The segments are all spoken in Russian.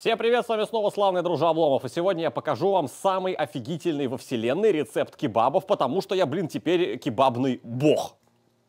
Всем привет, с вами снова славный дружа Обломов, и сегодня я покажу вам самый офигительный во вселенной рецепт кебабов, потому что я, блин, теперь кебабный бог.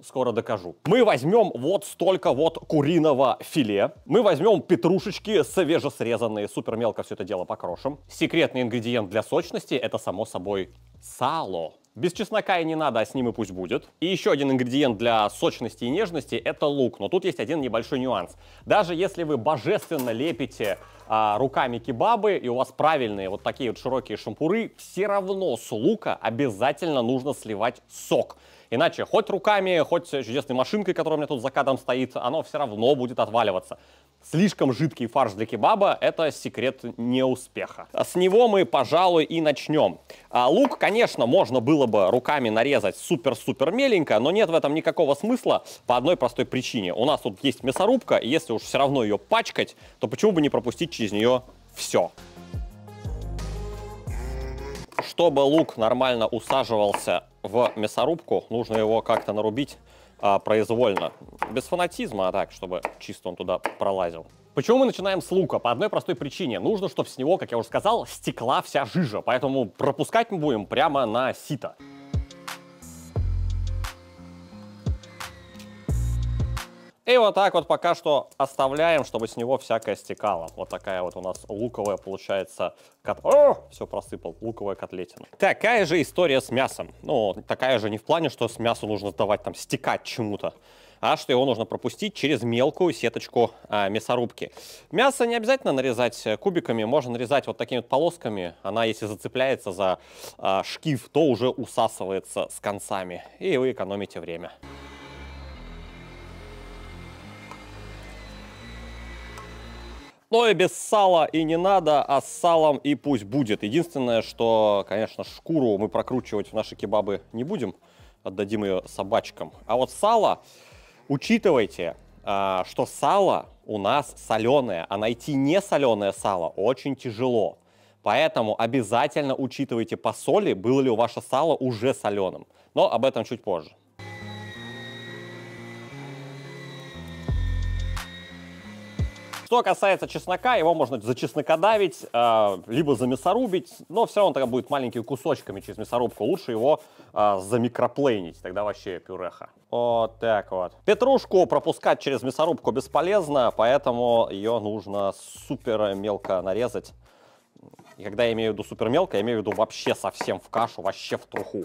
Скоро докажу. Мы возьмем вот столько вот куриного филе. Мы возьмем петрушечки свежесрезанные, супер мелко все это дело покрошим. Секретный ингредиент для сочности это само собой сало. Без чеснока и не надо, а с ним и пусть будет. И еще один ингредиент для сочности и нежности – это лук. Но тут есть один небольшой нюанс. Даже если вы божественно лепите а, руками кебабы, и у вас правильные вот такие вот широкие шампуры, все равно с лука обязательно нужно сливать сок. Иначе хоть руками, хоть чудесной машинкой, которая у меня тут за кадром стоит, оно все равно будет отваливаться. Слишком жидкий фарш для кебаба – это секрет неуспеха. А с него мы, пожалуй, и начнем. А лук, конечно, можно было бы руками нарезать супер-супер меленько, но нет в этом никакого смысла по одной простой причине. У нас тут есть мясорубка, и если уж все равно ее пачкать, то почему бы не пропустить через нее все? Чтобы лук нормально усаживался в мясорубку, нужно его как-то нарубить а, произвольно. Без фанатизма, а так, чтобы чисто он туда пролазил. Почему мы начинаем с лука? По одной простой причине. Нужно, чтобы с него, как я уже сказал, стекла вся жижа. Поэтому пропускать мы будем прямо на сито. И вот так вот пока что оставляем, чтобы с него всякое стекало. Вот такая вот у нас луковая получается кот... О, все просыпал, луковая котлетина. Такая же история с мясом. Ну, такая же не в плане, что с мясу нужно давать там стекать чему-то, а что его нужно пропустить через мелкую сеточку а, мясорубки. Мясо не обязательно нарезать кубиками, можно нарезать вот такими вот полосками. Она, если зацепляется за а, шкив, то уже усасывается с концами, и вы экономите время. Но и без сала и не надо, а с салом и пусть будет. Единственное, что, конечно, шкуру мы прокручивать в наши кебабы не будем, отдадим ее собачкам. А вот сало, учитывайте, а, что сало у нас соленое, а найти не соленое сало очень тяжело. Поэтому обязательно учитывайте по соли, было ли у ваше сало уже соленым. Но об этом чуть позже. Что касается чеснока, его можно за чеснокодавить, э, либо за мясорубить, но все равно тогда будет маленькими кусочками через мясорубку. Лучше его э, замикроплейнить, тогда вообще пюреха. Вот так вот. Петрушку пропускать через мясорубку бесполезно, поэтому ее нужно супер мелко нарезать. И когда я имею в виду супер мелко, я имею в виду вообще совсем в кашу, вообще в труху.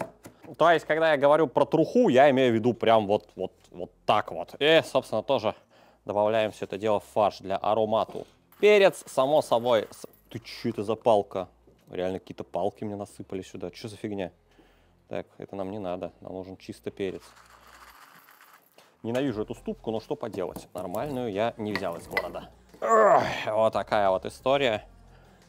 То есть, когда я говорю про труху, я имею в виду прям вот, вот, вот так вот. И, собственно, тоже Добавляем все это дело в фарш для аромату. Перец, само собой. Ты че это за палка? Реально какие-то палки мне насыпали сюда. Что за фигня? Так, это нам не надо. Нам нужен чисто перец. Ненавижу эту ступку, но что поделать. Нормальную я не взял из города. Вот такая вот история.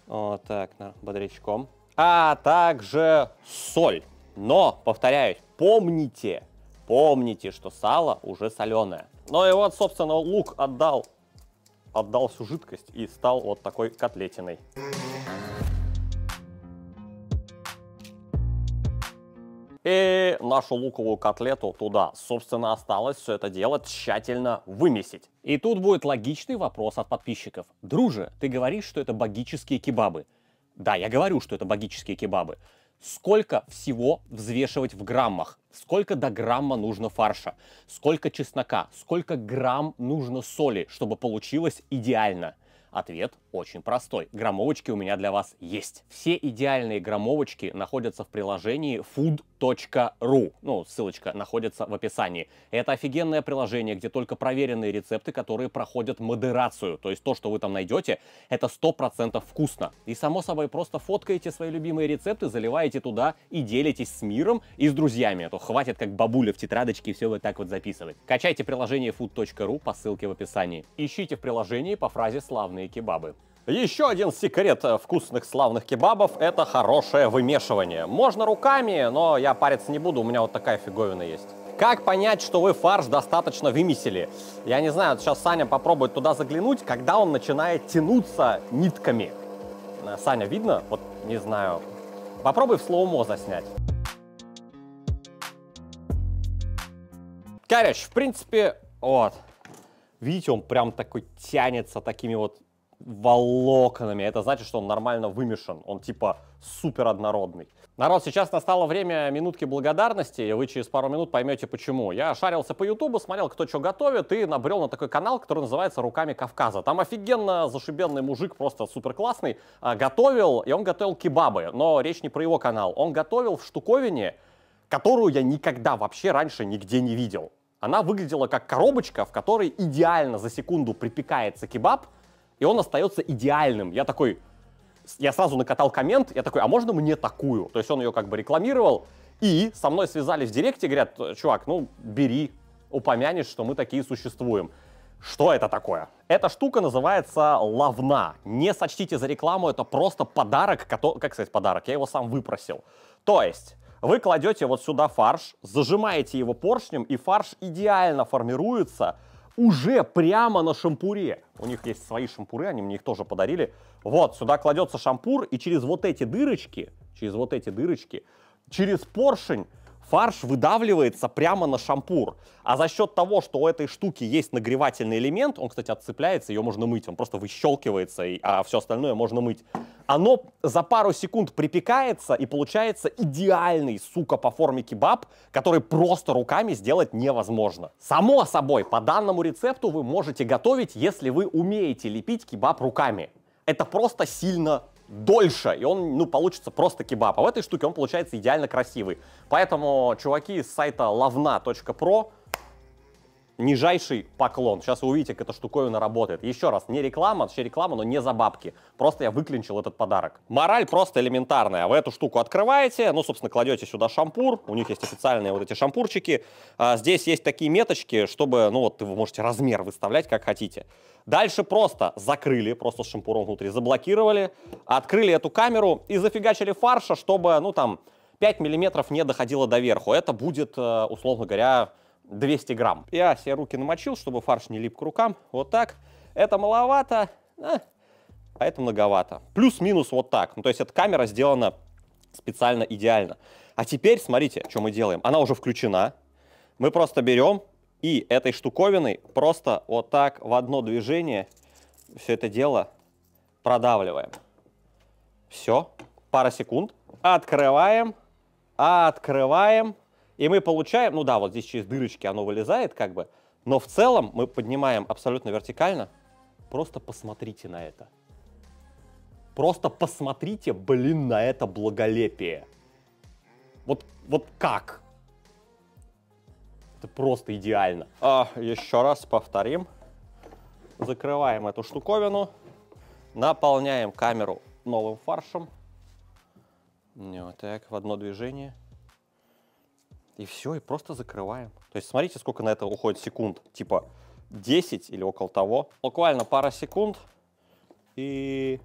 Вот так, бодрячком. А также соль. Но, повторяюсь, помните, Помните, что сало уже соленое. Ну и вот, собственно, лук отдал, отдал всю жидкость и стал вот такой котлетиной. И нашу луковую котлету туда, собственно, осталось все это дело тщательно вымесить. И тут будет логичный вопрос от подписчиков. Друже, ты говоришь, что это богические кебабы. Да, я говорю, что это богические кебабы сколько всего взвешивать в граммах, сколько до грамма нужно фарша, сколько чеснока, сколько грамм нужно соли, чтобы получилось идеально. Ответ очень простой. Граммовочки у меня для вас есть. Все идеальные граммовочки находятся в приложении Food Ру. Ну, ссылочка находится в описании. Это офигенное приложение, где только проверенные рецепты, которые проходят модерацию. То есть то, что вы там найдете, это 100% вкусно. И само собой просто фоткаете свои любимые рецепты, заливаете туда и делитесь с миром и с друзьями. А то хватит как бабуля в тетрадочке все вот так вот записывать. Качайте приложение food.ru по ссылке в описании. Ищите в приложении по фразе «Славные кебабы». Еще один секрет э, вкусных славных кебабов – это хорошее вымешивание. Можно руками, но я париться не буду, у меня вот такая фиговина есть. Как понять, что вы фарш достаточно вымесили? Я не знаю, сейчас Саня попробует туда заглянуть, когда он начинает тянуться нитками. Э, Саня, видно? Вот не знаю. Попробуй в слоумо заснять. Кореш, в принципе, вот. Видите, он прям такой тянется такими вот волокнами. Это значит, что он нормально вымешан, он типа супер однородный. Народ, сейчас настало время минутки благодарности, и вы через пару минут поймете почему. Я шарился по ютубу, смотрел, кто что готовит, и набрел на такой канал, который называется «Руками Кавказа». Там офигенно зашибенный мужик, просто супер классный, а, готовил, и он готовил кебабы, но речь не про его канал. Он готовил в штуковине, которую я никогда вообще раньше нигде не видел. Она выглядела как коробочка, в которой идеально за секунду припекается кебаб, и он остается идеальным. Я такой, я сразу накатал коммент, я такой, а можно мне такую? То есть он ее как бы рекламировал, и со мной связались в директе, говорят, чувак, ну бери, упомянешь, что мы такие существуем. Что это такое? Эта штука называется лавна. Не сочтите за рекламу, это просто подарок, как сказать подарок, я его сам выпросил. То есть вы кладете вот сюда фарш, зажимаете его поршнем, и фарш идеально формируется – уже прямо на шампуре. У них есть свои шампуры, они мне их тоже подарили. Вот, сюда кладется шампур, и через вот эти дырочки, через вот эти дырочки, через поршень фарш выдавливается прямо на шампур. А за счет того, что у этой штуки есть нагревательный элемент, он, кстати, отцепляется, ее можно мыть, он просто выщелкивается, а все остальное можно мыть. Оно за пару секунд припекается, и получается идеальный, сука, по форме кебаб, который просто руками сделать невозможно. Само собой, по данному рецепту вы можете готовить, если вы умеете лепить кебаб руками. Это просто сильно дольше, и он, ну, получится просто кебаб. А в этой штуке он получается идеально красивый. Поэтому, чуваки, с сайта lavna.pro нижайший поклон. Сейчас вы увидите, как эта штуковина работает. Еще раз, не реклама, вообще реклама, но не за бабки. Просто я выклинчил этот подарок. Мораль просто элементарная. Вы эту штуку открываете, ну, собственно, кладете сюда шампур. У них есть официальные вот эти шампурчики. А здесь есть такие меточки, чтобы, ну, вот вы можете размер выставлять, как хотите. Дальше просто закрыли, просто с шампуром внутри, заблокировали, открыли эту камеру и зафигачили фарша, чтобы, ну, там, 5 миллиметров не доходило до верху. Это будет, э, условно говоря, 200 грамм. Я все руки намочил, чтобы фарш не лип к рукам. Вот так. Это маловато, а, а это многовато. Плюс-минус вот так. Ну, то есть эта камера сделана специально идеально. А теперь смотрите, что мы делаем. Она уже включена. Мы просто берем и этой штуковиной просто вот так в одно движение все это дело продавливаем. Все. Пара секунд. Открываем. Открываем. И мы получаем, ну да, вот здесь через дырочки оно вылезает как бы, но в целом мы поднимаем абсолютно вертикально. Просто посмотрите на это. Просто посмотрите, блин, на это благолепие. Вот, вот как? Это просто идеально. А, еще раз повторим. Закрываем эту штуковину. Наполняем камеру новым фаршем. Вот так, в одно движение. И все, и просто закрываем. То есть смотрите, сколько на это уходит секунд. Типа 10 или около того. Буквально пара секунд. И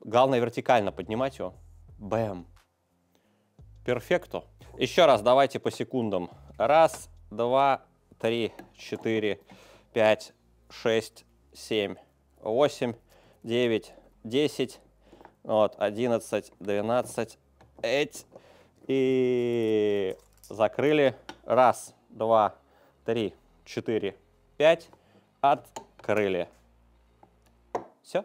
главное вертикально поднимать его. Бэм. Перфекто. Еще раз давайте по секундам. Раз, два, три, четыре, пять, шесть, семь, восемь, девять, десять, вот, одиннадцать, двенадцать, эть, и закрыли. Раз, два, три, четыре, пять. Открыли. Все.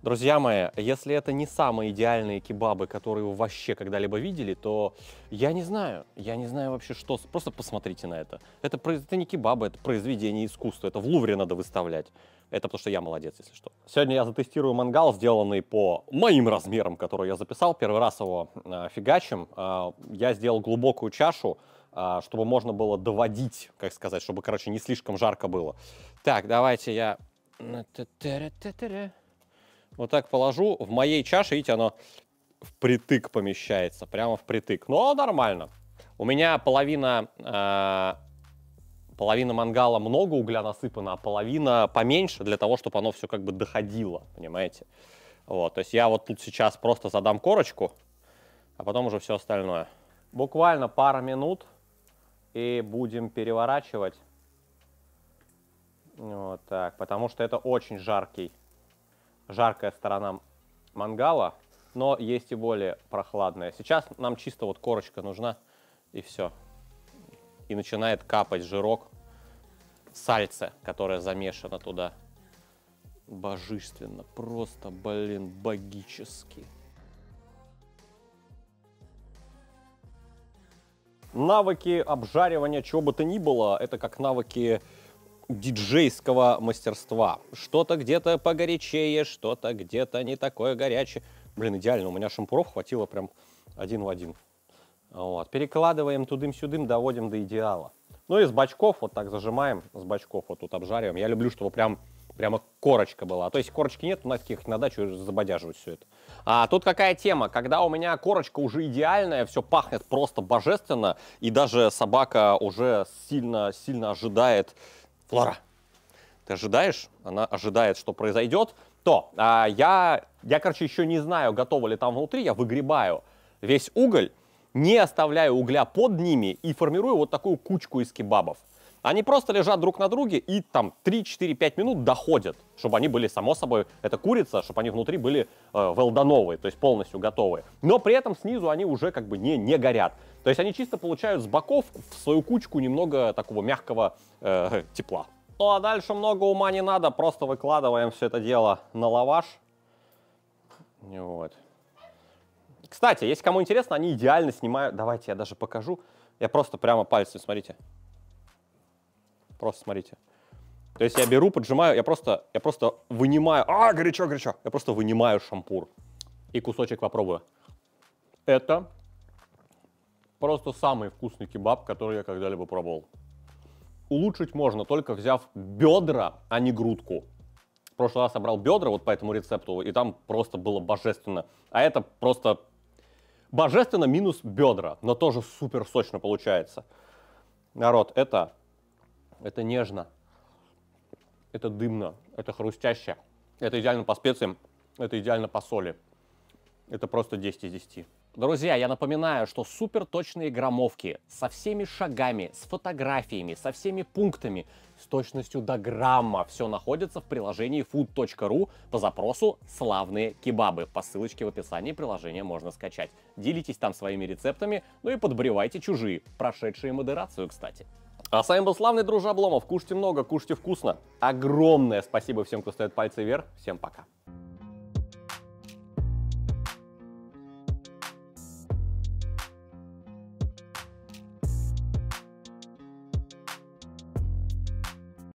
Друзья мои, если это не самые идеальные кебабы, которые вы вообще когда-либо видели, то я не знаю, я не знаю вообще что. Просто посмотрите на это. Это, это не кебабы, это произведение искусства, это в Лувре надо выставлять. Это потому что я молодец, если что. Сегодня я затестирую мангал, сделанный по моим размерам, который я записал. Первый раз его э, фигачим. Э, я сделал глубокую чашу, э, чтобы можно было доводить, как сказать, чтобы, короче, не слишком жарко было. Так, давайте я... Вот так положу. В моей чаше, видите, оно впритык помещается. Прямо впритык. Но нормально. У меня половина половина мангала много угля насыпано, а половина поменьше для того, чтобы оно все как бы доходило, понимаете? Вот, то есть я вот тут сейчас просто задам корочку, а потом уже все остальное. Буквально пара минут и будем переворачивать. Вот так, потому что это очень жаркий, жаркая сторона мангала, но есть и более прохладная. Сейчас нам чисто вот корочка нужна и все и начинает капать жирок сальце, которое замешано туда. Божественно, просто, блин, богически. Навыки обжаривания чего бы то ни было, это как навыки диджейского мастерства. Что-то где-то погорячее, что-то где-то не такое горячее. Блин, идеально, у меня шампуров хватило прям один в один. Вот. Перекладываем тудым-сюдым, доводим до идеала. Ну и с бачков вот так зажимаем, с бачков вот тут обжариваем. Я люблю, чтобы прям прямо корочка была. А то есть корочки нет, у нас таких на дачу забодяживают все это. А тут какая тема? Когда у меня корочка уже идеальная, все пахнет просто божественно, и даже собака уже сильно, сильно ожидает флора. Ты ожидаешь? Она ожидает, что произойдет. То а, я, я, короче, еще не знаю, готово ли там внутри, я выгребаю весь уголь, не оставляю угля под ними и формирую вот такую кучку из кебабов. Они просто лежат друг на друге и там 3-4-5 минут доходят, чтобы они были, само собой, это курица, чтобы они внутри были э, велдоновые, то есть полностью готовые. Но при этом снизу они уже как бы не, не горят. То есть они чисто получают с боков в свою кучку немного такого мягкого э, тепла. Ну а дальше много ума не надо, просто выкладываем все это дело на лаваш. Вот. Кстати, если кому интересно, они идеально снимают. Давайте я даже покажу. Я просто прямо пальцем, смотрите. Просто смотрите. То есть я беру, поджимаю, я просто, я просто вынимаю. А, горячо, горячо. Я просто вынимаю шампур. И кусочек попробую. Это просто самый вкусный кебаб, который я когда-либо пробовал. Улучшить можно, только взяв бедра, а не грудку. В прошлый раз я брал бедра вот по этому рецепту, и там просто было божественно. А это просто Божественно минус бедра, но тоже супер сочно получается. Народ, это, это нежно, это дымно, это хрустяще, это идеально по специям, это идеально по соли. Это просто 10 из 10. Друзья, я напоминаю, что суперточные граммовки со всеми шагами, с фотографиями, со всеми пунктами, с точностью до грамма все находится в приложении food.ru по запросу «Славные кебабы». По ссылочке в описании приложение можно скачать. Делитесь там своими рецептами, ну и подбревайте чужие, прошедшие модерацию, кстати. А с вами был славный дружа Обломов. Кушайте много, кушайте вкусно. Огромное спасибо всем, кто ставит пальцы вверх. Всем пока.